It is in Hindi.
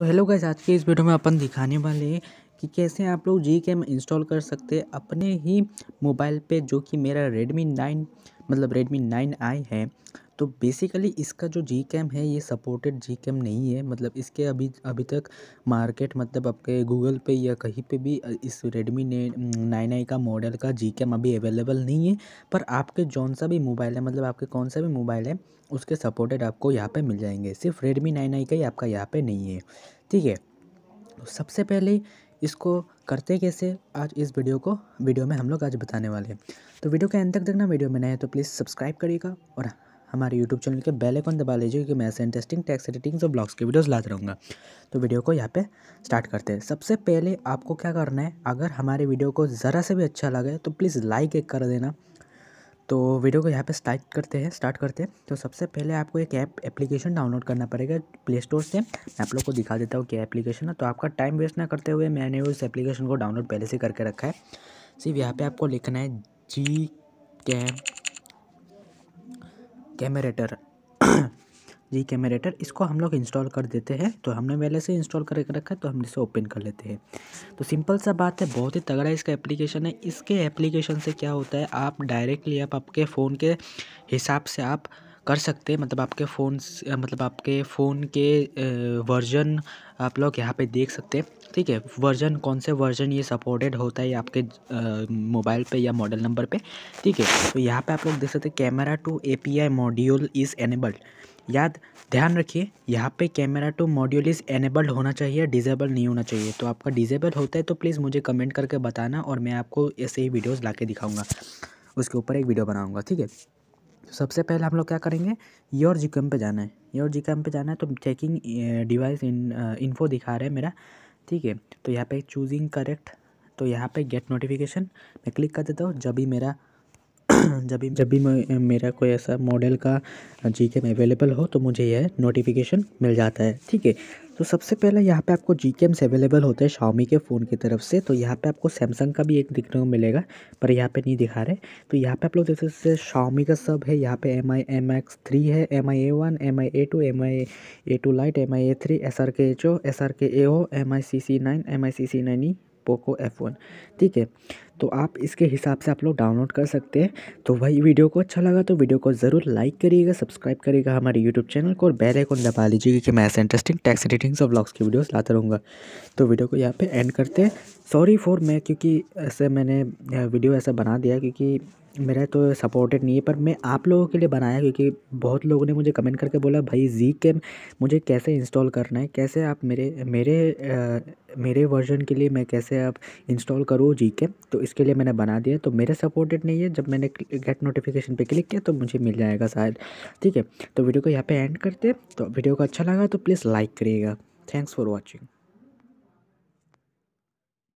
तो हेलो गाइस आज के इस वीडियो में अपन दिखाने वाले हैं कि कैसे आप लोग जी कैम इंस्टॉल कर सकते हैं अपने ही मोबाइल पे जो कि मेरा रेडमी नाइन मतलब रेडमी नाइन आई है तो बेसिकली इसका जो जी कैम है ये सपोर्टेड जी कैम नहीं है मतलब इसके अभी अभी तक मार्केट मतलब आपके गूगल पे या कहीं पे भी इस रेडमी ने नाइन आई का मॉडल का जी कैम अभी अवेलेबल नहीं है पर आपके जौन सा भी मोबाइल है मतलब आपके कौन सा भी मोबाइल है उसके सपोर्टेड आपको यहाँ पर मिल जाएंगे सिर्फ रेडमी नाइन आई का ही आपका यहाँ पर नहीं है ठीक है तो सबसे पहले इसको करते कैसे आज इस वीडियो को वीडियो में हम लोग आज बताने वाले हैं तो वीडियो के अंत तक देखना वीडियो में नए तो प्लीज़ सब्सक्राइब करिएगा और हमारे यूट्यूब चैनल के बेल आइकन दबा लीजिए क्योंकि मैं ऐसे इंटरेस्टिंग टैक्स एडिटिंग्स और ब्लॉग्स के वीडियोस लाते रहूँगा तो वीडियो को यहाँ पे स्टार्ट करते हैं सबसे पहले आपको क्या करना है अगर हमारे वीडियो को ज़रा से भी अच्छा लगे तो प्लीज़ लाइक एक कर देना तो वीडियो को यहाँ पर स्टार्ट करते हैं स्टार्ट करते हैं तो सबसे पहले आपको एक ऐप एप्लीकेशन डाउनलोड करना पड़ेगा प्ले स्टोर से मैं आप लोग को दिखा देता हूँ क्या एप्लीकेशन है तो आपका टाइम वेस्ट ना करते हुए मैंने उस एप्लीकेशन को डाउनलोड पहले से करके रखा है सिर्फ यहाँ पर आपको लिखना है जी कैम कैमरेटर जी कैमरेटर इसको हम लोग इंस्टॉल कर देते हैं तो हमने पहले से इंस्टॉल करके रखा है तो हम इसे ओपन कर लेते हैं तो सिंपल सा बात है बहुत ही तगड़ा इसका एप्लीकेशन है इसके एप्लीकेशन से क्या होता है आप डायरेक्टली आप आपके फ़ोन के हिसाब से आप कर सकते हैं मतलब आपके फ़ोन मतलब आपके फ़ोन के वर्जन आप लोग यहाँ पर देख सकते हैं ठीक है वर्जन कौन से वर्जन ये सपोर्टेड होता है आपके मोबाइल पे या मॉडल नंबर पे ठीक है तो यहाँ पे आप लोग देख सकते हैं camera two API module is enabled याद ध्यान रखिए यहाँ पे camera two module is enabled होना चाहिए डिजेबल नहीं होना चाहिए तो आपका डिजेबल होता है तो प्लीज़ मुझे कमेंट करके बताना और मैं आपको ऐसे ही वीडियोज़ ला दिखाऊँगा उसके ऊपर एक वीडियो बनाऊँगा ठीक है तो सबसे पहले हम लोग क्या करेंगे योर जी पे जाना है योर जी पे जाना है तो चेकिंग डिवाइस इन इन्फो दिखा रहे हैं मेरा ठीक है तो यहाँ पे चूजिंग करेक्ट तो यहाँ पे गेट नोटिफिकेशन मैं क्लिक कर देता हूँ जब भी मेरा जब भी जब भी मेरा कोई ऐसा मॉडल का जी के में अवेलेबल हो तो मुझे यह नोटिफिकेशन मिल जाता है ठीक है तो सबसे पहले यहाँ पे आपको जी के अवेलेबल होते हैं शाओमी के फ़ोन की तरफ से तो यहाँ पे आपको सैमसंग का भी एक दिखने को मिलेगा पर यहाँ पे नहीं दिखा रहे तो यहाँ पे आप लोग देख सकते हैं शाओमी का सब है यहाँ पे M I M X three है M I A one M I A two M I A two lite M I A three S R K H O S R K A O M I C C nine M I C C nine E Poco F one ठीक है तो आप इसके हिसाब से आप लोग डाउनलोड कर सकते हैं तो वही वीडियो को अच्छा लगा तो वीडियो को ज़रूर लाइक करिएगा सब्सक्राइब करिएगा हमारे यूट्यूब चैनल को और बेल आइकन दबा लीजिएगा कि मैं ऐसे इंटरेस्टिंग टैक्स एडिटिंग्स और ब्लॉग्स की वीडियोस लाता रहूँगा तो वीडियो को यहाँ पर एंड करते हैं सॉरी फॉर मैं क्योंकि ऐसे मैंने वीडियो ऐसा बना दिया क्योंकि मेरा तो सपोर्टेड नहीं है पर मैं आप लोगों के लिए बनाया क्योंकि बहुत लोगों ने मुझे कमेंट करके बोला भाई जी के मुझे कैसे इंस्टॉल करना है कैसे आप मेरे मेरे आ, मेरे वर्जन के लिए मैं कैसे आप इंस्टॉल करूँ जी के तो इसके लिए मैंने बना दिया तो मेरे सपोर्टेड नहीं है जब मैंने गेट नोटिफिकेशन पर क्लिक किया तो मुझे मिल जाएगा शायद ठीक है तो वीडियो को यहाँ पर एंड करते तो वीडियो को अच्छा लगा तो प्लीज़ लाइक करिएगा थैंक्स फॉर वॉचिंग